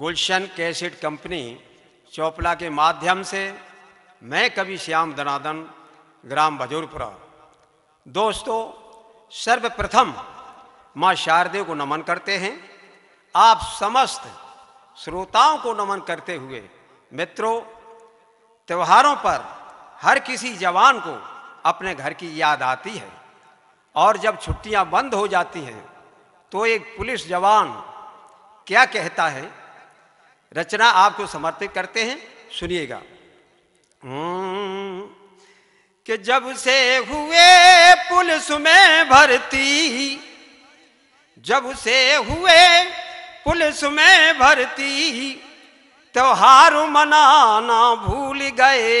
गुलशन cassette company चोपला के माध्यम से मैं कवि श्याम दनादन ग्राम भजूरपुरा दोस्तों सर्वप्रथम माँ शारदे को नमन करते हैं आप समस्त श्रोताओं को नमन करते हुए मित्रों त्योहारों पर हर किसी जवान को अपने घर की याद आती है और जब छुट्टियां बंद हो जाती हैं तो एक पुलिस जवान क्या कहता है रचना आपको समर्पित करते हैं सुनिएगा हम्म, कि जब से हुए पुलिस में भर्ती जब से हुए पुलिस में भर्ती त्योहार मनाना भूल गए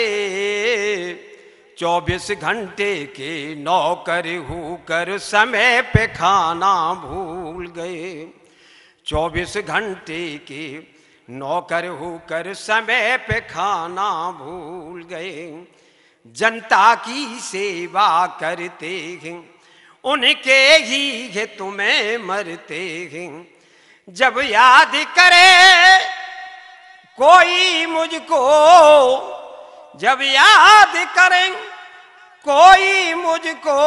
चौबीस घंटे के नौकर होकर समय पे खाना भूल गए चौबीस घंटे के नौकर होकर समय पे खाना भूल गए जनता की सेवा करते हैं उनके ही तुम्हें मरते हैं जब याद करे कोई मुझको जब याद करें कोई मुझको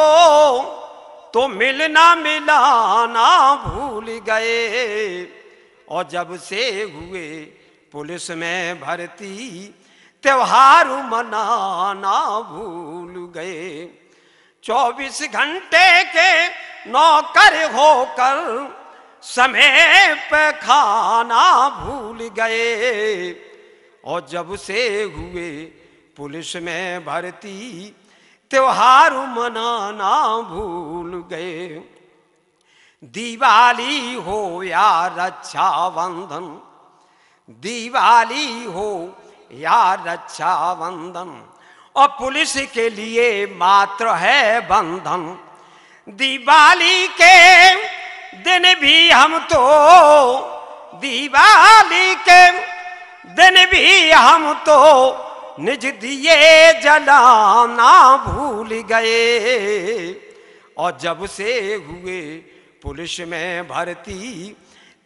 तो मिलना मिलाना भूल गए और जब से हुए पुलिस में भर्ती त्योहार मनाना भूल गए चौबीस घंटे के नौकर होकर समय पे खाना भूल गए और जब से हुए पुलिस में भर्ती त्योहार मनाना भूल गए दिवाली हो या रक्षा बंधन दिवाली हो या रक्षा बंधन और पुलिस के लिए मात्र है बंधन दिवाली के दिन भी हम तो दिवाली के दिन भी हम तो निज दिए जलाना भूल गए और जब से हुए पुलिस में भर्ती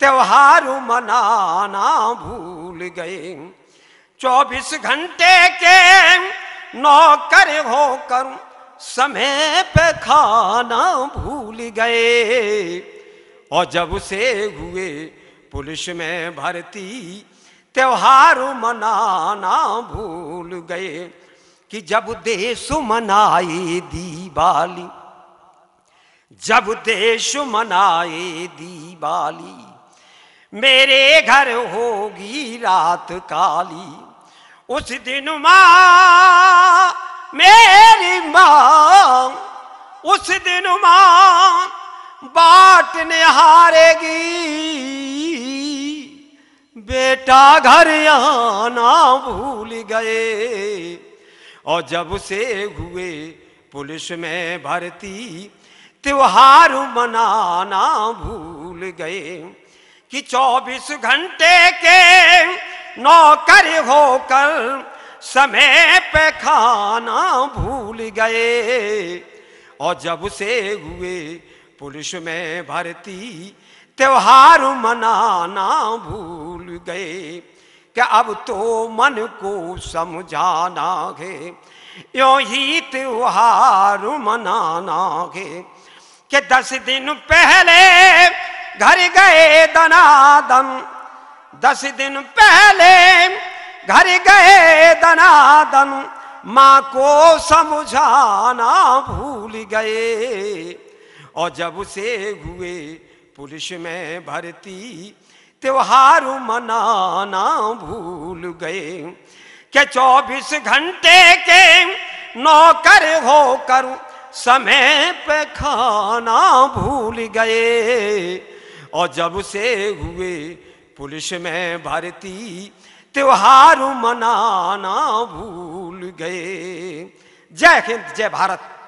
त्योहार मनाना भूल गए चौबीस घंटे के नौकर होकर समय पे खाना भूल गए और जब से हुए पुलिस में भर्ती त्योहार मनाना भूल गए कि जब देश मनाई दीवाली जब देश मनाए दीवाली मेरे घर होगी रात काली उस दिन माँ मेरी माँ उस दिन माँ बाट निहारेगी बेटा घर आना भूल गए और जब से हुए पुलिस में भर्ती त्योहार मनाना भूल गए कि 24 घंटे के नौकर होकर समय पे खाना भूल गए और जब से हुए पुलिस में भर्ती त्योहार मनाना भूल गए कि अब तो मन को समझाना गे यो ही त्योहार मनाना है के दस दिन पहले घर गए दनादन दस दिन पहले घर गए दनादन माँ को समझाना भूल गए और जब से हुए पुलिस में भर्ती त्योहार मनाना भूल गए के चौबीस घंटे के नौकर हो कर समय पे खाना भूल गए और जब से हुए पुलिस में भारती त्योहार मनाना भूल गए जय हिंद जय भारत